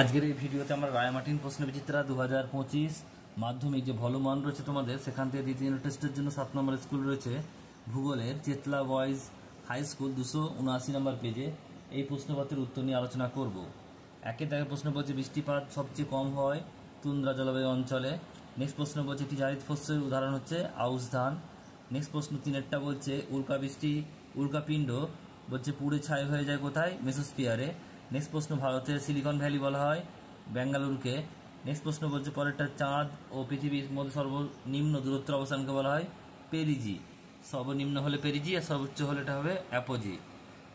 আজকের এই ভিডিওতে আমরা রায়মাটিন প্রশ্নবিচিত্রা দু হাজার পঁচিশ মাধ্যমিক যে মান রয়েছে তোমাদের সেখান থেকে দ্বিতীয় টেস্টের জন্য সাত নম্বর স্কুল রয়েছে ভূগোলের চেতলা বয়েজ হাই স্কুল দুশো উনআশি নম্বর পেজে এই প্রশ্নপত্রের উত্তর নিয়ে আলোচনা করব একে দেখে প্রশ্ন বলছে বৃষ্টিপাত সবচেয়ে কম হয় তুন্দ্রা জলবায়ু অঞ্চলে নেক্সট প্রশ্ন বলছে একটি জারিত ফসলের উদাহরণ হচ্ছে আউশ ধান নেক্সট প্রশ্ন তিনেরটা বলছে উল্কা বৃষ্টি উল্কাপিণ্ড বলছে পুড়ে ছাই হয়ে যায় কোথায় মেসোস্পিয়ারে নেক্সট প্রশ্ন ভারতের সিলিকন ভ্যালি বলা হয় বেঙ্গালুরুকে নেক্সট প্রশ্ন বলছে পরেরটা চাঁদ ও পৃথিবীর মধ্যে সর্বনিম্ন দূরত্বের অবস্থানকে বলা হয় পেরিজি সর্বনিম্ন হলে পেরিজি আর সর্বোচ্চ হলে এটা হবে অ্যাপোজি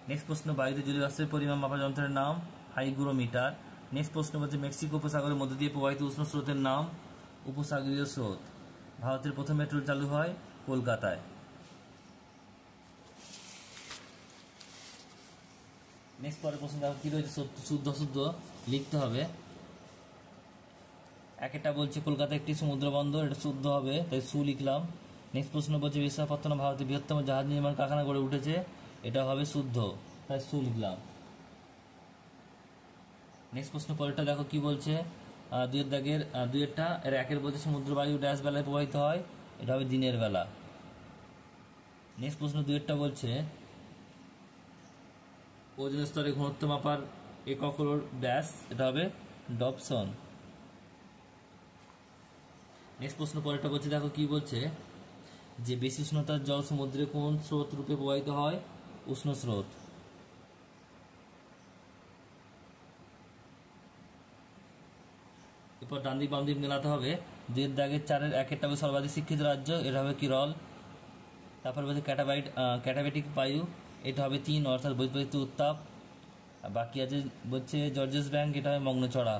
নেক্সট প্রশ্ন বায়ুতে জলীয় পরিমাণ মাপা যন্ত্রের নাম হাইগ্রোমিটার নেক্সট প্রশ্ন বলছে মেক্সিকো উপসাগরের মধ্যে দিয়ে প্রবাহিত উষ্ণ স্রোতের নাম উপসাগরীয় স্রোত ভারতের প্রথম মেট্রো চালু হয় কলকাতায় নেক্সট পরের প্রশ্ন দেখো কি রয়েছে শুদ্ধ শুদ্ধ লিখতে হবে এক একটা বলছে কলকাতা একটি সমুদ্র বন্দর এটা শুদ্ধ হবে তাই সু লিখলাম নেক্সট প্রশ্ন বলছে বিশাখাপত্তনম ভারতের বৃহত্তম জাহাজ নির্মাণ কারখানা গড়ে উঠেছে এটা হবে শুদ্ধ তাই সু লিখলাম নেক্সট প্রশ্ন পরেরটা দেখো কি বলছে দুয়ের দাগের দুয়েরটা এর একের বলছে সমুদ্র বায়ু ড্যাশ বেলায় প্রবাহিত হয় এটা হবে দিনের বেলা নেক্সট প্রশ্ন দুয়েরটা বলছে ওজন স্তরে ঘনত্ব মাপার একক হল ব্যাস এটা হবে ডপসন নেক্সট প্রশ্ন পরেরটা বলছে দেখো কি বলছে যে বেশি উষ্ণতার জল সমুদ্রে কোন স্রোত রূপে প্রবাহিত হয় উষ্ণ স্রোত এরপর ডান দিক বাম দিক মেলাতে হবে দুইয়ের দাগের চারের একেরটা হবে সর্বাধিক শিক্ষিত রাজ্য এটা হবে কিরল তারপর বলছে ক্যাটাবাইট ক্যাটাবেটিক বায়ু এটা হবে তিন অর্থাৎ বৈপরীত উত্তাপ বাকি আছে বলছে জর্জেস ব্যাংক এটা হবে মগ্নছড়া